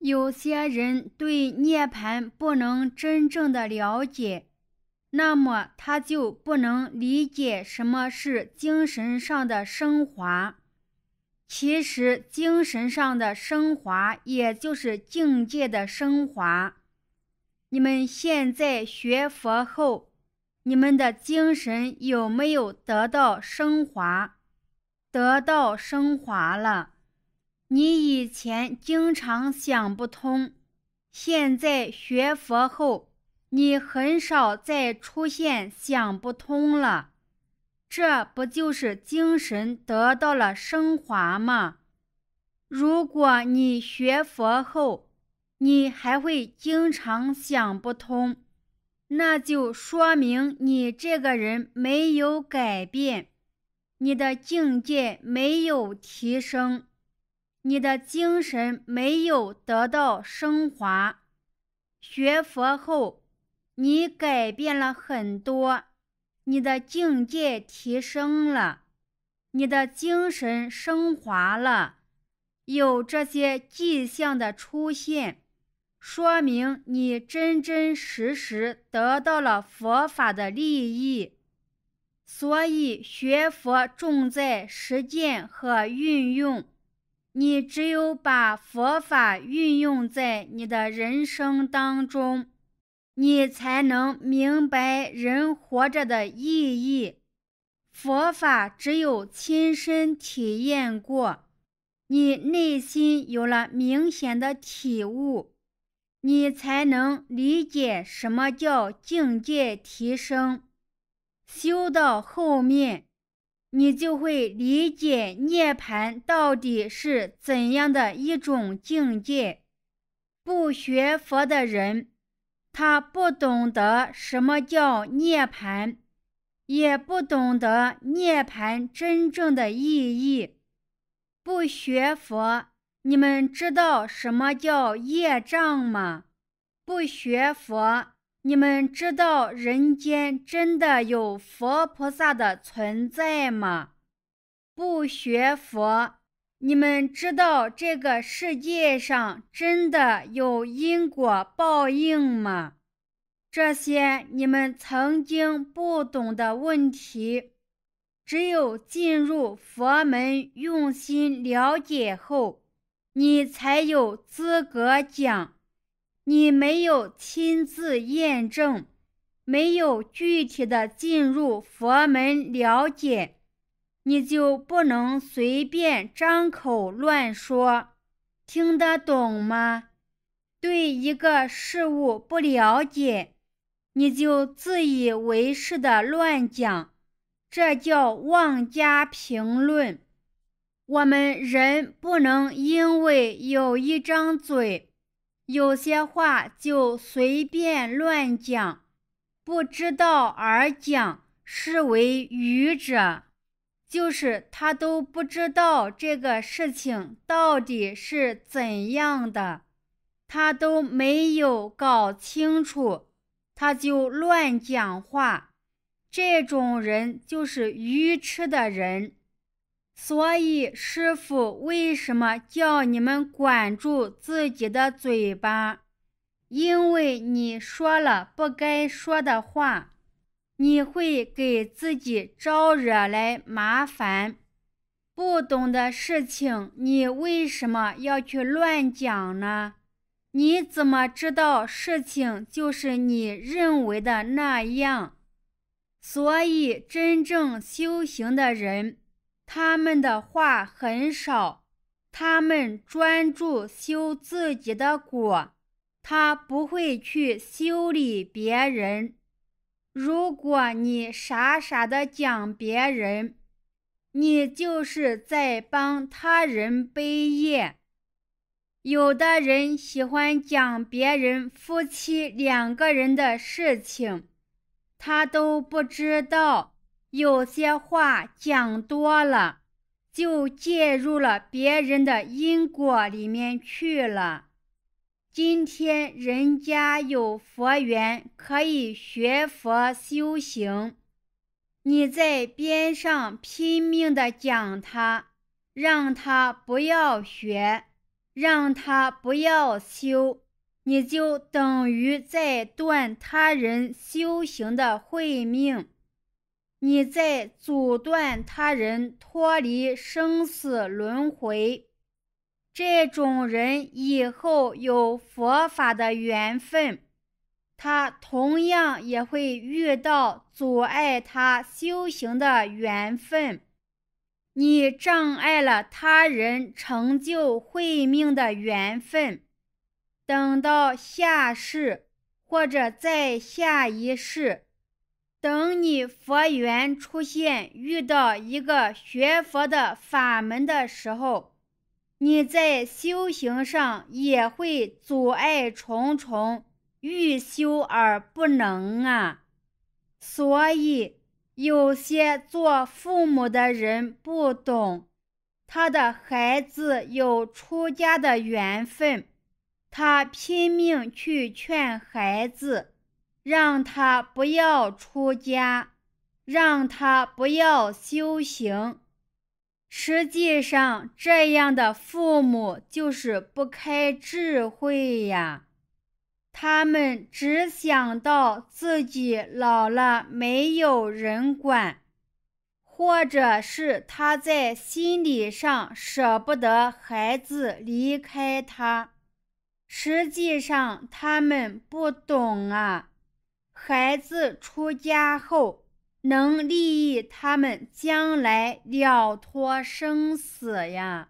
有些人对涅槃不能真正的了解，那么他就不能理解什么是精神上的升华。其实，精神上的升华也就是境界的升华。你们现在学佛后，你们的精神有没有得到升华？得到升华了。你以前经常想不通，现在学佛后，你很少再出现想不通了。这不就是精神得到了升华吗？如果你学佛后，你还会经常想不通，那就说明你这个人没有改变，你的境界没有提升。你的精神没有得到升华，学佛后你改变了很多，你的境界提升了，你的精神升华了，有这些迹象的出现，说明你真真实实得到了佛法的利益。所以学佛重在实践和运用。你只有把佛法运用在你的人生当中，你才能明白人活着的意义。佛法只有亲身体验过，你内心有了明显的体悟，你才能理解什么叫境界提升。修到后面。你就会理解涅槃到底是怎样的一种境界。不学佛的人，他不懂得什么叫涅槃，也不懂得涅槃真正的意义。不学佛，你们知道什么叫业障吗？不学佛。你们知道人间真的有佛菩萨的存在吗？不学佛，你们知道这个世界上真的有因果报应吗？这些你们曾经不懂的问题，只有进入佛门用心了解后，你才有资格讲。你没有亲自验证，没有具体的进入佛门了解，你就不能随便张口乱说，听得懂吗？对一个事物不了解，你就自以为是的乱讲，这叫妄加评论。我们人不能因为有一张嘴。有些话就随便乱讲，不知道而讲，是为愚者。就是他都不知道这个事情到底是怎样的，他都没有搞清楚，他就乱讲话。这种人就是愚痴的人。所以，师傅为什么叫你们管住自己的嘴巴？因为你说了不该说的话，你会给自己招惹来麻烦。不懂的事情，你为什么要去乱讲呢？你怎么知道事情就是你认为的那样？所以，真正修行的人。他们的话很少，他们专注修自己的果，他不会去修理别人。如果你傻傻的讲别人，你就是在帮他人背业。有的人喜欢讲别人夫妻两个人的事情，他都不知道。有些话讲多了，就介入了别人的因果里面去了。今天人家有佛缘，可以学佛修行，你在边上拼命的讲他，让他不要学，让他不要修，你就等于在断他人修行的慧命。你在阻断他人脱离生死轮回，这种人以后有佛法的缘分，他同样也会遇到阻碍他修行的缘分。你障碍了他人成就慧命的缘分，等到下世或者在下一世。等你佛缘出现，遇到一个学佛的法门的时候，你在修行上也会阻碍重重，欲修而不能啊。所以有些做父母的人不懂，他的孩子有出家的缘分，他拼命去劝孩子。让他不要出家，让他不要修行。实际上，这样的父母就是不开智慧呀。他们只想到自己老了没有人管，或者是他在心理上舍不得孩子离开他。实际上，他们不懂啊。孩子出家后，能利益他们将来了脱生死呀。